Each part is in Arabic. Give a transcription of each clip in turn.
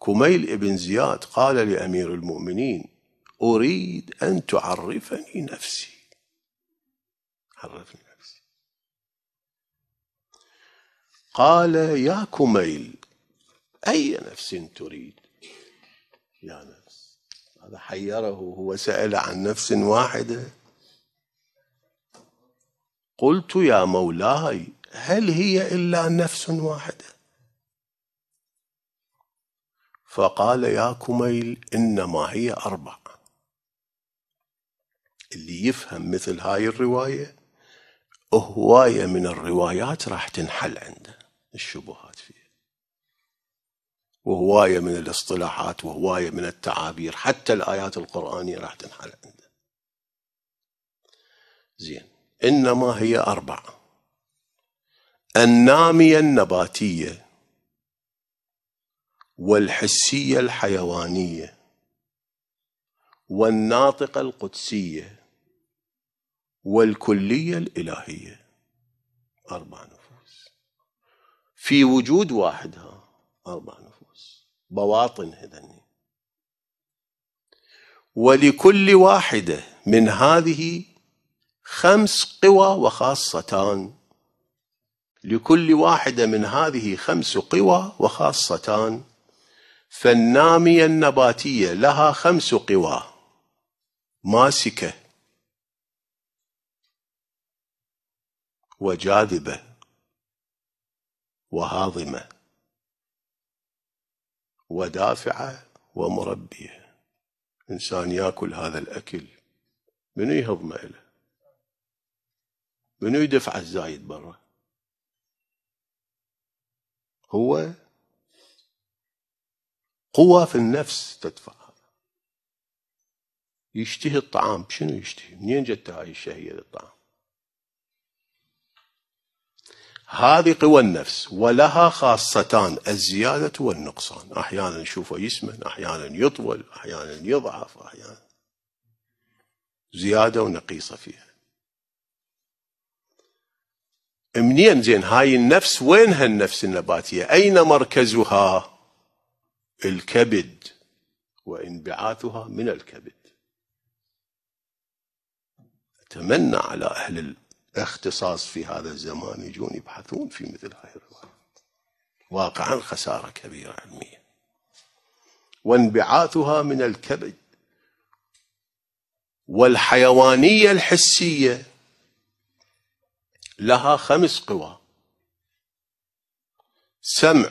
كميل ابن زياد قال لأمير المؤمنين أريد أن تعرفني نفسي عرفني نفسي قال يا كميل أي نفس تريد يا نفس هذا حيره هو سأل عن نفس واحدة قلت يا مولاي هل هي إلا نفس واحدة فقال يا كميل إنما هي أربع اللي يفهم مثل هاي الرواية هواية من الروايات راح تنحل عنده الشبهات فيها وهواية من الاصطلاحات وهواية من التعابير حتى الآيات القرآنية راح تنحل عنده زين إنما هي أربعة النامية النباتية والحسيه الحيوانيه والناطقه القدسيه والكليه الالهيه اربع نفوس في وجود واحد ها اربع نفوس بواطن هذني ولكل واحده من هذه خمس قوى وخاصتان لكل واحده من هذه خمس قوى وخاصتان فالنامية النباتية لها خمس قوى ماسكة وجاذبة وهاضمة ودافعة ومربية إنسان يأكل هذا الأكل منو يهضمه له منو يدفع الزايد برا هو قوة في النفس تدفعها يشتهي الطعام شنو يشتهي منين جت هاي الشهية للطعام هذه قوى النفس ولها خاصتان الزيادة والنقصان أحيانا نشوفه يسمن أحيانا يطول أحيانا يضعف أحيانا زيادة ونقيصة فيها منين زين هاي النفس وين هالنفس النباتية أين مركزها الكبد وانبعاثها من الكبد أتمنى على أهل الاختصاص في هذا الزمان يجون يبحثون في مثل هذه الروايات واقعا خسارة كبيرة علمية وانبعاثها من الكبد والحيوانية الحسية لها خمس قوى سمع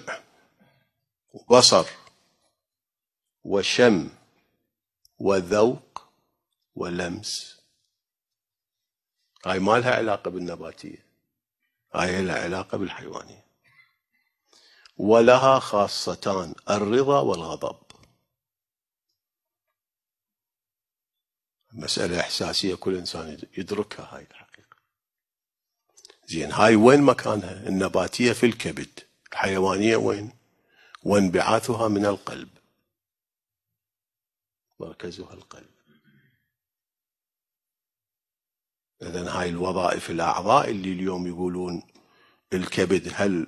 وبصر وشم وذوق ولمس هاي ما لها علاقة بالنباتية هاي لها علاقة بالحيوانية ولها خاصتان الرضا والغضب مسألة إحساسية كل إنسان يدركها هاي الحقيقة زين هاي وين مكانها النباتية في الكبد الحيوانية وين وانبعاثها من القلب مركزها القلب إذا هاي الوظائف الأعضاء اللي اليوم يقولون الكبد هل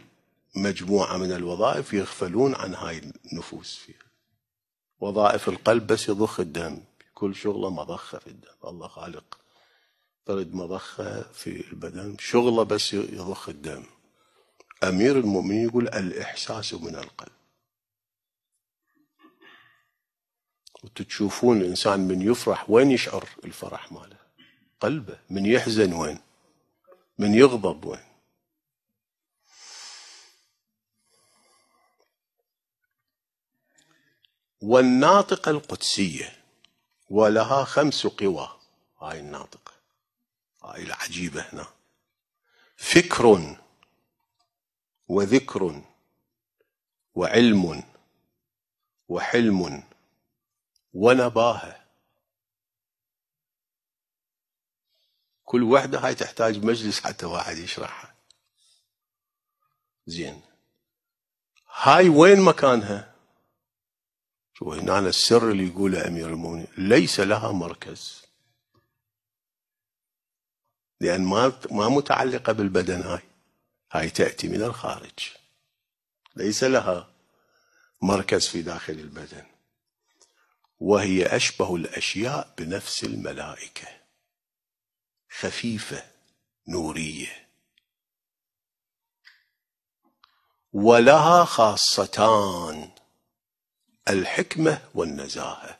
مجموعة من الوظائف يغفلون عن هاي النفوس فيها وظائف القلب بس يضخ الدم كل شغله مضخة في الدم الله خالق فرد مضخة في البدن شغله بس يضخ الدم أمير المؤمنين يقول الإحساس من القلب وتشوفون الإنسان من يفرح وين يشعر الفرح ماله قلبه من يحزن وين من يغضب وين والناطقة القدسية ولها خمس قوى هاي الناطقة هاي العجيبة هنا فكر وذكر وعلم وحلم ونباهة كل وحدة هاي تحتاج مجلس حتى واحد يشرحها زين هاي وين مكانها وهنا السر اللي يقوله أمير المؤمنين ليس لها مركز لأن ما ما متعلقة بالبدن هاي هاي تأتي من الخارج ليس لها مركز في داخل البدن وهي أشبه الأشياء بنفس الملائكة خفيفة نورية ولها خاصتان الحكمة والنزاهة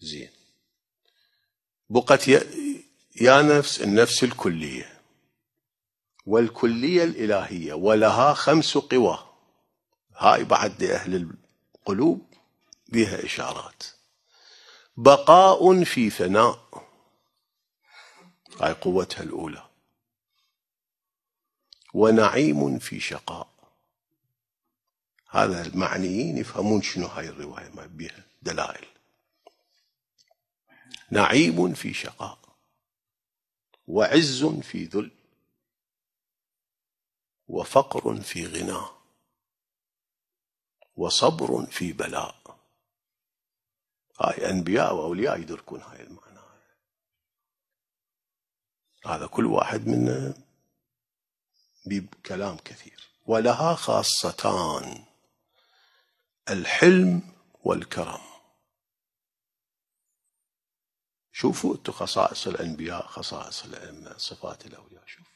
زين بقت يا نفس النفس الكلية والكلية الإلهية ولها خمس قوى هاي بعد لأهل القلوب بها إشارات بقاء في فناء هاي قوتها الأولى ونعيم في شقاء هذا المعنيين يفهمون شنو هاي الرواية ما بها دلائل نعيم في شقاء وعز في ذل وفقر في غناه وصبر في بلاء هاي أنبياء وأولياء يدركون هاي المعنى هذا كل واحد منا بكلام كثير ولها خاصتان الحلم والكرم شوفوا انتم خصائص الانبياء خصائص الائمه صفات الاولياء شوف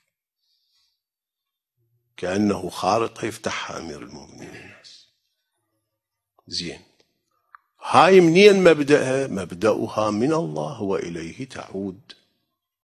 كانه خارطه يفتحها امير المؤمنين الناس زين هاي منين مبدأها مبدأها من الله وإليه تعود